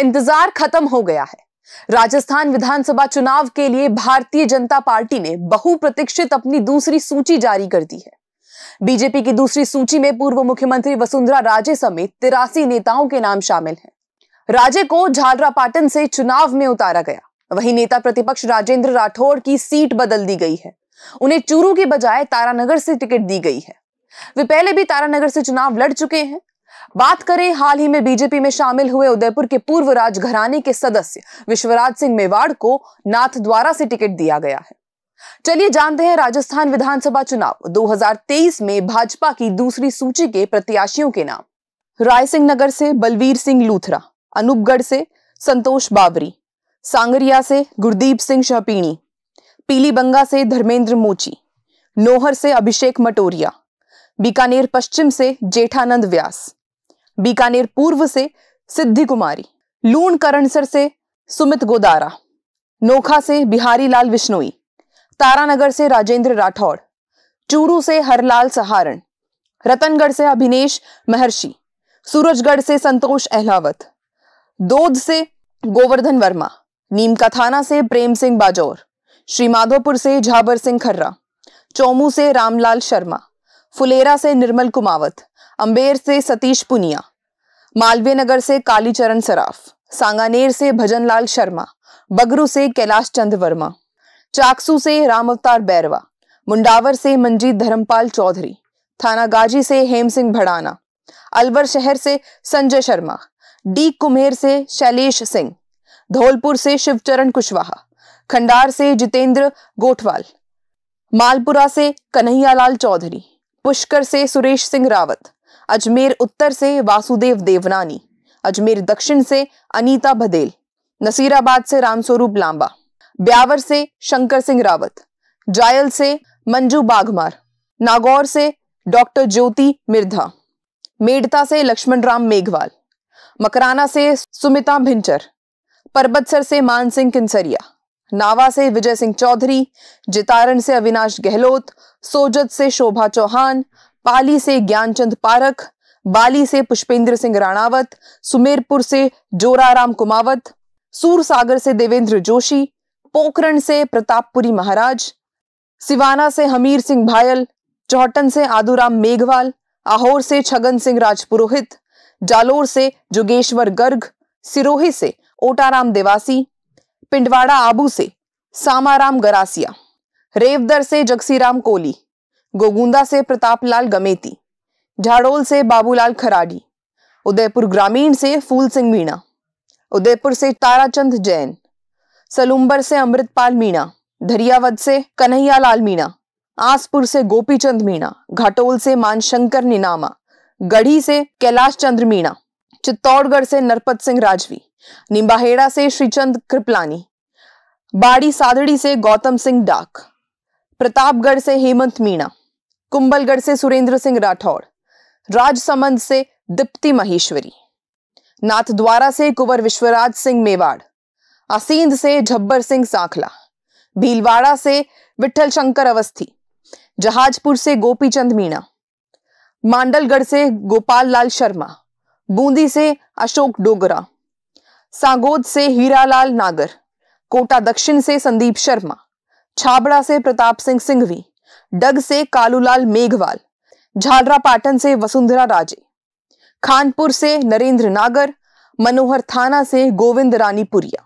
इंतजार खत्म हो गया है राजस्थान विधानसभा चुनाव के लिए भारतीय जनता पार्टी ने बहुप्रतीक्षित अपनी दूसरी सूची जारी कर दी है बीजेपी की दूसरी सूची में पूर्व मुख्यमंत्री वसुंधरा राजे समेत तिरासी नेताओं के नाम शामिल हैं राजे को झालरा पाटन से चुनाव में उतारा गया वही नेता प्रतिपक्ष राजेंद्र राठौड़ की सीट बदल दी गई है उन्हें चूरू के बजाय तारानगर से टिकट दी गई है वे पहले भी तारानगर से चुनाव लड़ चुके हैं बात करें हाल ही में बीजेपी में शामिल हुए उदयपुर के पूर्व राजघराने के सदस्य विश्वराज सिंह मेवाड़ को नाथद्वारा से टिकट दिया गया है चलिए जानते हैं राजस्थान विधानसभा चुनाव 2023 में भाजपा की दूसरी सूची के प्रत्याशियों के नाम राय सिंह नगर से बलवीर सिंह लूथरा अनूपगढ़ से संतोष बाबरी सांगरिया से गुरदीप सिंह शहपीणी पीलीबंगा से धर्मेंद्र मोची नोहर से अभिषेक मटोरिया बीकानेर पश्चिम से जेठानंद व्यास बीकानेर पूर्व से सिद्धि कुमारी लून करणसर से सुमित गोदारा नोखा से बिहारी लाल विश्नोई तारानगर से राजेंद्र राठौड़ चूरू से हरलाल सहारण रतनगढ़ से अभिनेश महर्षि सूरजगढ़ से संतोष अहलावत दोध से गोवर्धन वर्मा नीमका थाना से प्रेम सिंह बाजौर श्रीमाधोपुर से झाबर सिंह खर्रा चौमू से रामलाल शर्मा फुलेरा से निर्मल कुमावत अंबेर से सतीश पुनिया मालवीय नगर से कालीचरण सराफ सांगानेर से भजनलाल शर्मा बगरू से कैलाश चंद वर्मा चाकसू से राम अवतार बैरवा मुंडावर से मंजीत धर्मपाल चौधरी थाना गाजी से हेम सिंह भड़ाना अलवर शहर से संजय शर्मा डी कुमेर से शैलेश सिंह धौलपुर से शिवचरण कुशवाहा खंडार से जितेंद्र गोठवाल मालपुरा से कन्हैयालाल चौधरी पुष्कर से सुरेश सिंह रावत अजमेर उत्तर से वासुदेव देवनानी अजमेर दक्षिण से अनीता भदेल नसीराबाद से रामस्वरूप लांबा ब्यावर से शंकर सिंह रावत जायल से मंजू बाघमार नागौर से डॉक्टर ज्योति मिर्धा मेडता से लक्ष्मण राम मेघवाल मकराना से सुमिता भिंचर परबतसर से मान सिंह किंसरिया नावा से विजय सिंह चौधरी जितारण से अविनाश गहलोत सोजत से शोभा चौहान पाली से ज्ञानचंद पारख बाली से पुष्पेंद्र सिंह राणावत सुमेरपुर से जोराराम कुमावत सूरसागर से देवेंद्र जोशी पोखरण से प्रतापपुरी महाराज सिवाना से हमीर सिंह भायल चौहटन से आदुराम मेघवाल आहोर से छगन सिंह राजपुरोहित जालोर से जोगेश्वर गर्ग सिरोही से ओटाराम देवासी पिंडवाड़ा आबू से सामाराम गरासिया रेवदर से जगसीराम कोली गोगुंदा से प्रताप लाल गमेती झाड़ोल से बाबूलाल खराडी उदयपुर ग्रामीण से फूल सिंह मीणा उदयपुर से ताराचंद जैन सलुम्बर से अमृतपाल मीणा धरियावद से कन्हैया लाल मीणा आसपुर से गोपीचंद मीणा घाटोल से मानशंकर निनामा गढ़ी से कैलाश चंद्र मीणा चित्तौड़गढ़ से नरपत सिंह राजवी निम्बाहेड़ा से श्रीचंद कृपलानी बाड़ी सादड़ी से गौतम सिंह डाक प्रतापगढ़ से हेमंत मीणा कुंबलगढ़ से सुरेंद्र सिंह राठौड़ राजसमंद से दीप्ति महेश्वरी नाथद्वारा से कुंवर विश्वराज सिंह मेवाड़ असींद से झब्बर सिंह सांखला भीलवाड़ा से विठल शंकर अवस्थी जहाजपुर से गोपीचंद मीणा मांडलगढ़ से गोपाल लाल शर्मा बूंदी से अशोक डोगरा सांगोद से हीरालाल नागर कोटा दक्षिण से संदीप शर्मा छाबड़ा से प्रताप सिंह सिंघवी डग से कालूलाल मेघवाल झालरापाटन से वसुंधरा राजे खानपुर से नरेंद्र नागर मनोहर थाना से गोविंद रानी पुरिया